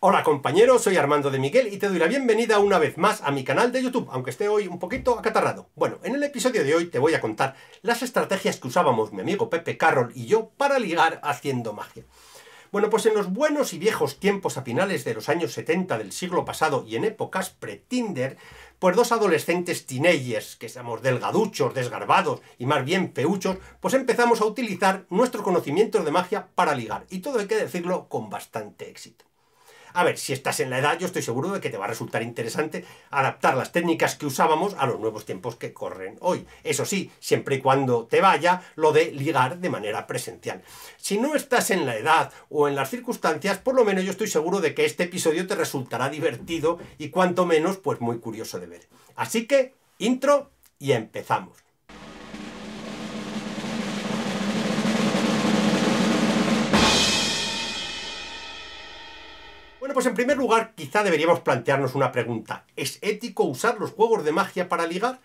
Hola compañeros, soy Armando de Miguel y te doy la bienvenida una vez más a mi canal de YouTube, aunque esté hoy un poquito acatarrado. Bueno, en el episodio de hoy te voy a contar las estrategias que usábamos mi amigo Pepe Carroll y yo para ligar haciendo magia. Bueno, pues en los buenos y viejos tiempos a finales de los años 70 del siglo pasado y en épocas pre-Tinder, pues dos adolescentes teenagers, que seamos delgaduchos, desgarbados y más bien peuchos, pues empezamos a utilizar nuestro conocimiento de magia para ligar. Y todo hay que decirlo con bastante éxito. A ver, si estás en la edad, yo estoy seguro de que te va a resultar interesante adaptar las técnicas que usábamos a los nuevos tiempos que corren hoy. Eso sí, siempre y cuando te vaya lo de ligar de manera presencial. Si no estás en la edad o en las circunstancias, por lo menos yo estoy seguro de que este episodio te resultará divertido y cuanto menos, pues muy curioso de ver. Así que, intro y empezamos. pues en primer lugar, quizá deberíamos plantearnos una pregunta. ¿Es ético usar los juegos de magia para ligar?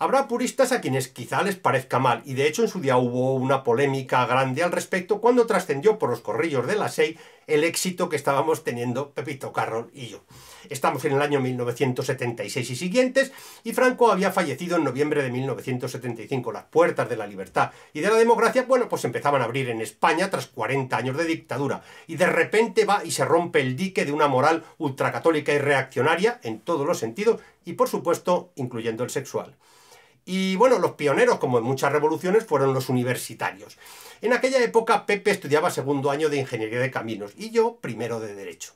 Habrá puristas a quienes quizá les parezca mal, y de hecho en su día hubo una polémica grande al respecto cuando trascendió por los corrillos de la SEI el éxito que estábamos teniendo Pepito Carroll y yo. Estamos en el año 1976 y siguientes, y Franco había fallecido en noviembre de 1975. Las puertas de la libertad y de la democracia, bueno, pues empezaban a abrir en España tras 40 años de dictadura, y de repente va y se rompe el dique de una moral ultracatólica y reaccionaria en todos los sentidos, y por supuesto, incluyendo el sexual. Y bueno, los pioneros, como en muchas revoluciones, fueron los universitarios. En aquella época Pepe estudiaba segundo año de Ingeniería de Caminos y yo primero de Derecho.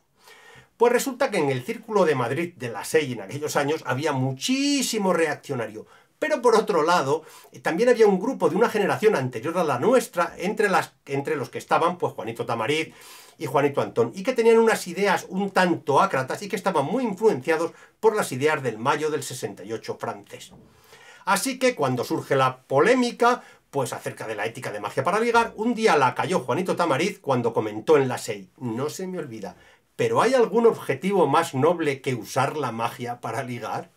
Pues resulta que en el Círculo de Madrid de la SEI en aquellos años había muchísimo reaccionario, pero por otro lado, eh, también había un grupo de una generación anterior a la nuestra, entre, los que estaban pues Juanito Tamarit y Juanito Antón, y que tenían unas ideas un tanto ácratas y que estaban muy influenciados por las ideas del mayo del 68 francés. Así que cuando surge la polémica, pues acerca de la ética de magia para ligar, un día la cayó Juanito Tamariz cuando comentó en la SEI, no se me olvida, ¿pero hay algún objetivo más noble que usar la magia para ligar?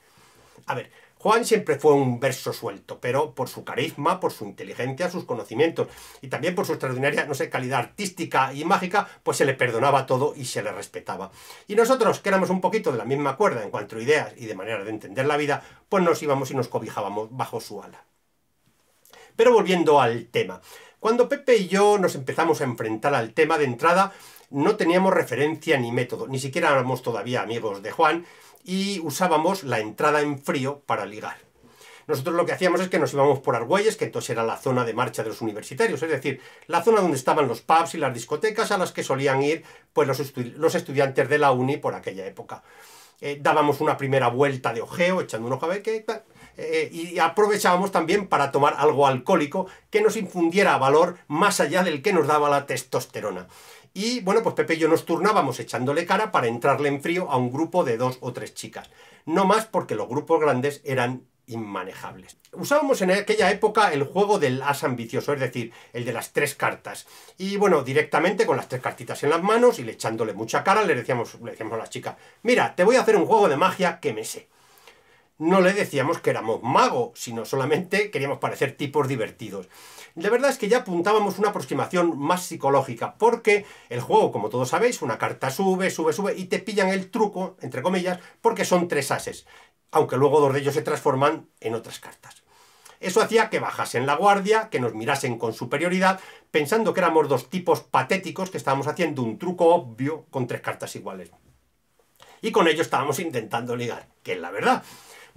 A ver, Juan siempre fue un verso suelto, pero por su carisma, por su inteligencia, sus conocimientos y también por su extraordinaria, no sé, calidad artística y mágica, pues se le perdonaba todo y se le respetaba. Y nosotros, que éramos un poquito de la misma cuerda en cuanto a ideas y de manera de entender la vida, pues nos íbamos y nos cobijábamos bajo su ala. Pero volviendo al tema. Cuando Pepe y yo nos empezamos a enfrentar al tema de entrada, no teníamos referencia ni método, ni siquiera éramos todavía amigos de Juan, y usábamos la entrada en frío para ligar. Nosotros lo que hacíamos es que nos íbamos por Argüelles, que entonces era la zona de marcha de los universitarios, es decir, la zona donde estaban los pubs y las discotecas a las que solían ir pues, los, estudiantes de la uni por aquella época. Eh, dábamos una primera vuelta de ojeo, echando un ojo a ver qué... Eh, y aprovechábamos también para tomar algo alcohólico que nos infundiera valor más allá del que nos daba la testosterona. Y bueno, pues Pepe y yo nos turnábamos echándole cara para entrarle en frío a un grupo de dos o tres chicas. No más porque los grupos grandes eran inmanejables. Usábamos en aquella época el juego del as ambicioso, es decir, el de las tres cartas. Y bueno, directamente con las tres cartitas en las manos y le echándole mucha cara, le decíamos, le decíamos a las chicas mira, te voy a hacer un juego de magia que me sé no le decíamos que éramos mago, sino solamente queríamos parecer tipos divertidos. De verdad es que ya apuntábamos una aproximación más psicológica, porque el juego, como todos sabéis, una carta sube, sube, sube, y te pillan el truco, entre comillas, porque son tres ases, aunque luego dos de ellos se transforman en otras cartas. Eso hacía que bajasen la guardia, que nos mirasen con superioridad, pensando que éramos dos tipos patéticos que estábamos haciendo un truco obvio con tres cartas iguales. Y con ello estábamos intentando ligar, que es la verdad.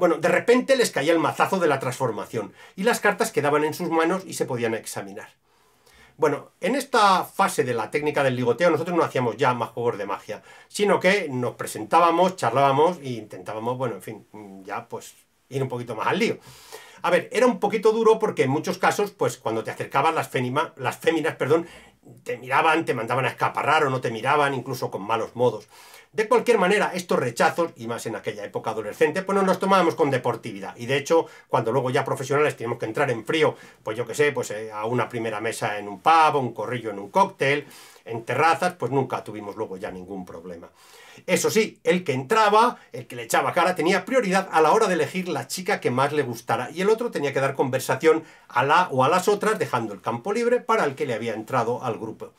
Bueno, de repente les caía el mazazo de la transformación y las cartas quedaban en sus manos y se podían examinar. Bueno, en esta fase de la técnica del ligoteo nosotros no hacíamos ya más juegos de magia, sino que nos presentábamos, charlábamos e intentábamos, bueno, en fin, ya pues ir un poquito más al lío. A ver, era un poquito duro porque en muchos casos, pues cuando te acercabas las, las féminas, perdón, te miraban, te mandaban a escaparrar o no te miraban, incluso con malos modos. De cualquier manera, estos rechazos, y más en aquella época adolescente, pues nos los tomábamos con deportividad. Y de hecho, cuando luego ya profesionales teníamos que entrar en frío, pues yo qué sé, pues eh, a una primera mesa en un pub, un corrillo en un cóctel, en terrazas, pues nunca tuvimos luego ya ningún problema. Eso sí, el que entraba, el que le echaba cara, tenía prioridad a la hora de elegir la chica que más le gustara y el otro tenía que dar conversación a la o a las otras dejando el campo libre para el que le había entrado al grupo.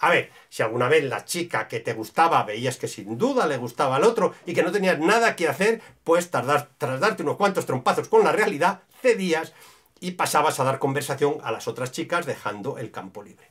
A ver, si alguna vez la chica que te gustaba veías que sin duda le gustaba al otro y que no tenías nada que hacer, pues tardar, tras darte unos cuantos trompazos con la realidad, cedías y pasabas a dar conversación a las otras chicas dejando el campo libre.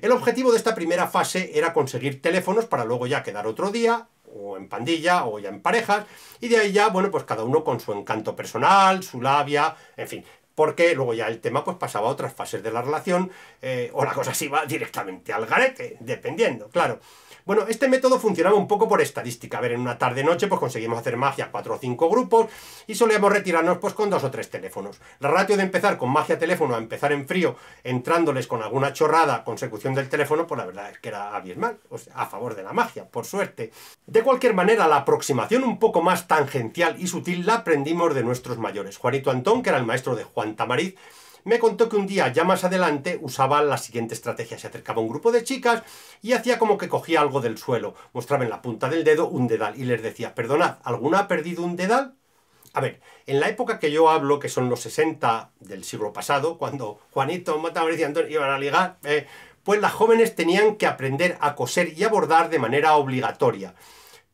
El objetivo de esta primera fase era conseguir teléfonos para luego ya quedar otro día, o en pandilla, o ya en parejas, y de ahí ya, bueno, pues cada uno con su encanto personal, su labia, en fin, porque luego ya el tema pues pasaba a otras fases de la relación eh, o la cosa se iba directamente al garete, dependiendo, claro. Bueno, este método funcionaba un poco por estadística. A ver, en una tarde-noche pues conseguimos hacer magia cuatro o cinco grupos y solíamos retirarnos pues con dos o tres teléfonos. La ratio de empezar con magia teléfono a empezar en frío, entrándoles con alguna chorrada, consecución del teléfono, pues la verdad es que era abismal, o a favor de la magia, por suerte. De cualquier manera, la aproximación un poco más tangencial y sutil la aprendimos de nuestros mayores. Juanito Antón, que era el maestro de Juan me contó que un día ya más adelante usaba la siguiente estrategia. Se acercaba a un grupo de chicas y hacía como que cogía algo del suelo. Mostraba en la punta del dedo un dedal y les decía, perdonad, ¿alguna ha perdido un dedal? A ver, en la época que yo hablo, que son los 60 del siglo pasado, cuando Juanito, Matamariz y Antonio iban a ligar, eh, pues las jóvenes tenían que aprender a coser y a bordar de manera obligatoria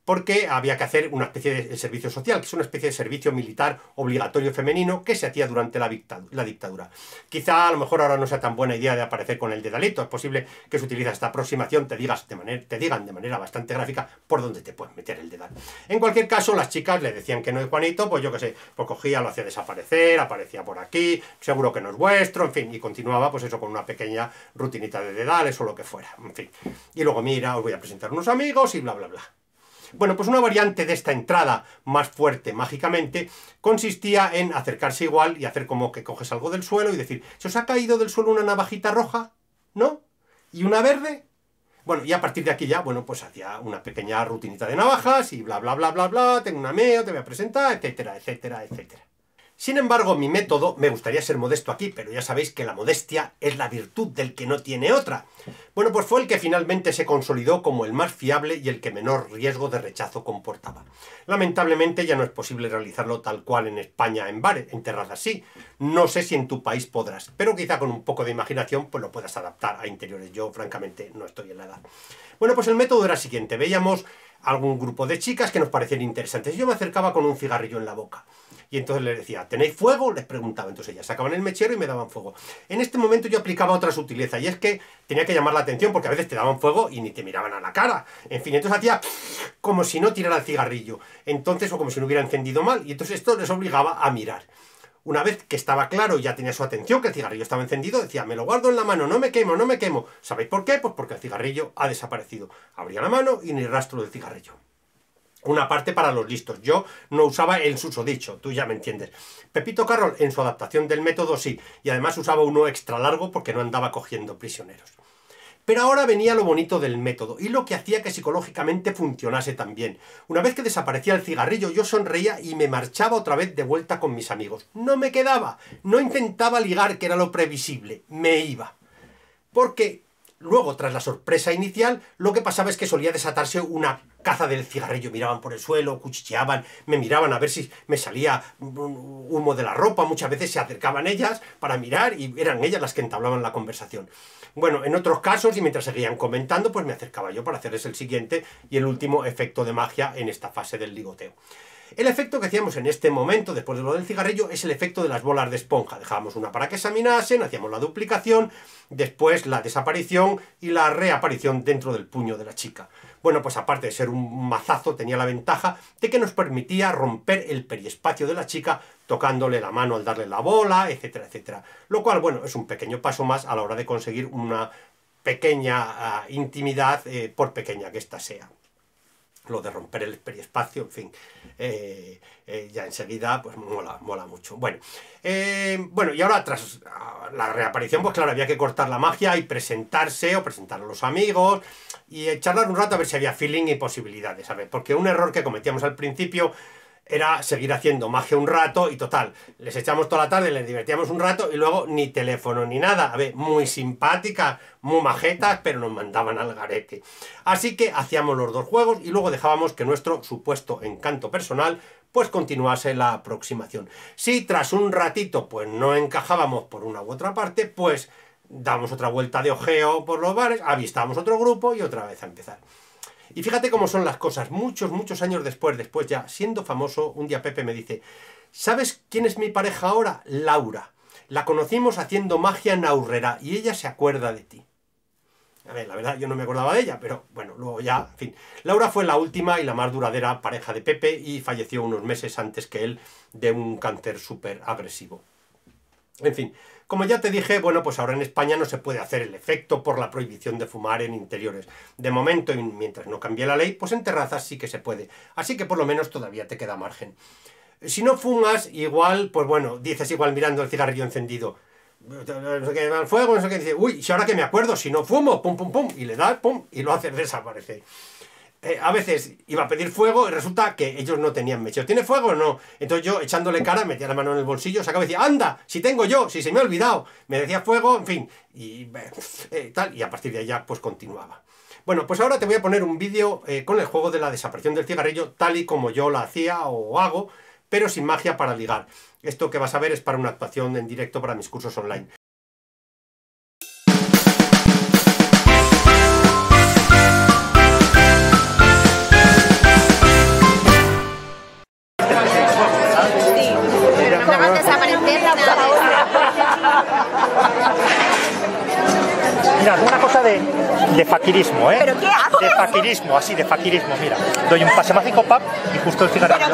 porque había que hacer una especie de servicio social, que es una especie de servicio militar obligatorio femenino que se hacía durante la, dictadura. Quizá a lo mejor ahora no sea tan buena idea de aparecer con el dedalito, es posible que se utiliza esta aproximación, te, digas de manera, te digan de manera bastante gráfica por dónde te puedes meter el dedal. En cualquier caso, las chicas le decían que no es Juanito, pues yo qué sé, pues cogía, lo hacía desaparecer, aparecía por aquí, seguro que no es vuestro, en fin, y continuaba pues eso con una pequeña rutinita de dedales o lo que fuera, en fin. Y luego mira, os voy a presentar unos amigos y bla, bla, bla. Bueno, pues una variante de esta entrada más fuerte mágicamente consistía en acercarse igual y hacer como que coges algo del suelo y decir, ¿se os ha caído del suelo una navajita roja? ¿No? ¿Y una verde? Bueno, y a partir de aquí ya, bueno, pues hacía una pequeña rutinita de navajas y bla, bla, bla, bla, bla, tengo una MEO, te voy a presentar, etcétera, etcétera, etcétera. Sin embargo, mi método, me gustaría ser modesto aquí, pero ya sabéis que la modestia es la virtud del que no tiene otra. Bueno, pues fue el que finalmente se consolidó como el más fiable y el que menor riesgo de rechazo comportaba. Lamentablemente ya no es posible realizarlo tal cual en España en bares, en terrazas sí. No sé si en tu país podrás, pero quizá con un poco de imaginación pues lo puedas adaptar a interiores. Yo francamente no estoy en la edad. Bueno, pues el método era siguiente. Veíamos algún grupo de chicas que nos parecían interesantes. Yo me acercaba con un cigarrillo en la boca. Y entonces les decía, ¿tenéis fuego? Les preguntaba. Entonces ellas sacaban el mechero y me daban fuego. En este momento yo aplicaba otra sutileza y es que tenía que llamar la atención porque a veces te daban fuego y ni te miraban a la cara. En fin, entonces hacía como si no tirara el cigarrillo. Entonces, o como si no hubiera encendido mal. Y entonces esto les obligaba a mirar. Una vez que estaba claro y ya tenía su atención, que el cigarrillo estaba encendido, decía, me lo guardo en la mano, no me quemo, no me quemo. ¿Sabéis por qué? Pues porque el cigarrillo ha desaparecido. Abría la mano y ni rastro del cigarrillo. Una parte para los listos. Yo no usaba el susodicho, tú ya me entiendes. Pepito Carroll en su adaptación del método sí, y además usaba uno extra largo porque no andaba cogiendo prisioneros. Pero ahora venía lo bonito del método y lo que hacía que psicológicamente funcionase también. Una vez que desaparecía el cigarrillo, yo sonreía y me marchaba otra vez de vuelta con mis amigos. No me quedaba, no intentaba ligar, que era lo previsible, me iba. Porque Luego, tras la sorpresa inicial, lo que pasaba es que solía desatarse una caza del cigarrillo. Miraban por el suelo, cuchicheaban, me miraban a ver si me salía mm, mm, humo de la ropa. Muchas veces se acercaban ellas para mirar y eran ellas las que entablaban la conversación. Bueno, en otros casos, y mientras seguían comentando, pues me acercaba yo para hacerles el siguiente y el último efecto de magia en esta fase del ligoteo. El efecto que hacíamos en este momento, después de lo del cigarrillo, es el efecto de las bolas de esponja. Dejábamos una para que examinasen, hacíamos la duplicación, después la desaparición y la reaparición dentro del puño de la chica. Bueno, pues aparte de ser un mazazo, tenía la ventaja de que nos permitía romper el periespacio de la chica tocándole la mano al darle la bola, etcétera, etcétera. Lo cual, bueno, es un pequeño paso más a la hora de conseguir una pequeña ah, intimidad, eh, por pequeña que ésta sea lo de romper el periespacio, en fin, eh, eh, ya enseguida, pues mola, mola mucho. Bueno, eh, bueno, y ahora tras ah, la reaparición, pues claro, había que cortar la magia y presentarse o presentar a los amigos y charlar un rato a ver si había feeling y posibilidades, ¿sabes? Porque un error que cometíamos al principio era seguir haciendo magia un rato y total, les echamos toda la tarde, les divertíamos un rato y luego ni teléfono ni nada. A ver, muy simpática, muy majeta, pero nos mandaban al garete. Así que hacíamos los dos juegos y luego dejábamos que nuestro supuesto encanto personal pues continuase la aproximación. Si tras un ratito pues no encajábamos por una u otra parte, pues damos otra vuelta de ojeo por los bares, avistamos otro grupo y otra vez a empezar. Y fíjate cómo son las cosas. Muchos, muchos años después, después ya siendo famoso, un día Pepe me dice, ¿sabes quién es mi pareja ahora? Laura. La conocimos haciendo magia en Aurrera y ella se acuerda de ti. A ver, la verdad yo no me acordaba de ella, pero bueno, luego ya, en fin. Laura fue la última y la más duradera pareja de Pepe y falleció unos meses antes que él de un cáncer súper agresivo. En fin, como ya te dije, bueno, pues ahora en España no se puede hacer el efecto por la prohibición de fumar en interiores. De momento, mientras no cambie la ley, pues en terrazas sí que se puede. Así que por lo menos todavía te queda margen. Si no fumas, igual, pues bueno, dices igual mirando el cigarrillo encendido. el fuego, no sé qué, dice, uy, si ahora que me acuerdo, si no fumo, pum, pum, pum, y le das, pum, y lo haces desaparecer. Eh, a veces iba a pedir fuego y resulta que ellos no tenían mecho. ¿Tiene fuego o no? Entonces yo, echándole cara, metía la mano en el bolsillo, sacaba y decía, anda, si tengo yo, si se me ha olvidado. Me decía fuego, en fin, y eh, tal, y a partir de allá pues continuaba. Bueno, pues ahora te voy a poner un vídeo eh, con el juego de la desaparición del cigarrillo, tal y como yo la hacía o hago, pero sin magia para ligar. Esto que vas a ver es para una actuación en directo para mis cursos online. faquirismo, ¿eh? ¿Pero qué haces? De faquirismo, así, de faquirismo, mira. Doy un pase mágico, pap, y justo el cigarrillo.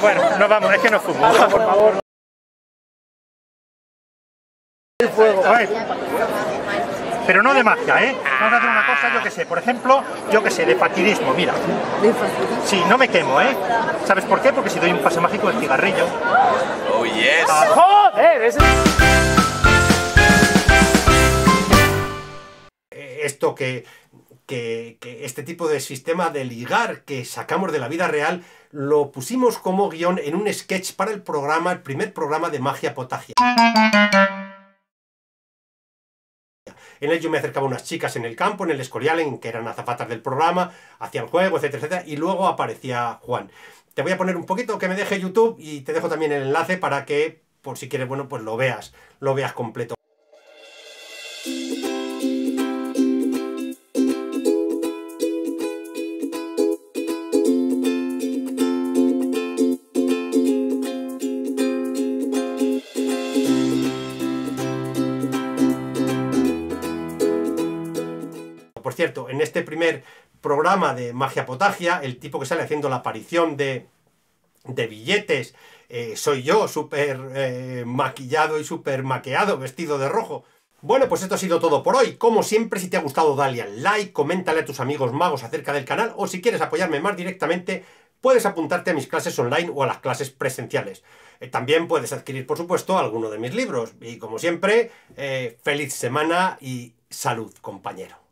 Bueno, nos vamos, es que nos fumamos por favor pero no de magia, ¿eh? Vamos a una cosa, yo que sé, por ejemplo, yo que sé, de fatidismo, mira. Sí, no me quemo, ¿eh? ¿Sabes por qué? Porque si doy un pase mágico el cigarrillo. Oh, yes. Ah. ¡Joder! Eh, esto que, que, que, este tipo de sistema de ligar que sacamos de la vida real lo pusimos como guión en un sketch para el programa, el primer programa de magia potagia. En él yo me acercaba a unas chicas en el campo, en el Escorial, en que eran azafatas del programa, hacían juego, etcétera, etcétera. Y luego aparecía Juan. Te voy a poner un poquito que me deje YouTube y te dejo también el enlace para que, por si quieres, bueno, pues lo veas, lo veas completo. en este primer programa de Magia Potagia, el tipo que sale haciendo la aparición de, billetes, eh, soy yo, súper eh, maquillado y súper maqueado, vestido de rojo. Bueno, pues esto ha sido todo por hoy. Como siempre, si te ha gustado, dale al like, coméntale a tus amigos magos acerca del canal, o si quieres apoyarme más directamente, puedes apuntarte a mis clases online o a las clases presenciales. Eh, también puedes adquirir, por supuesto, alguno de mis libros. Y como siempre, feliz semana y salud, compañero.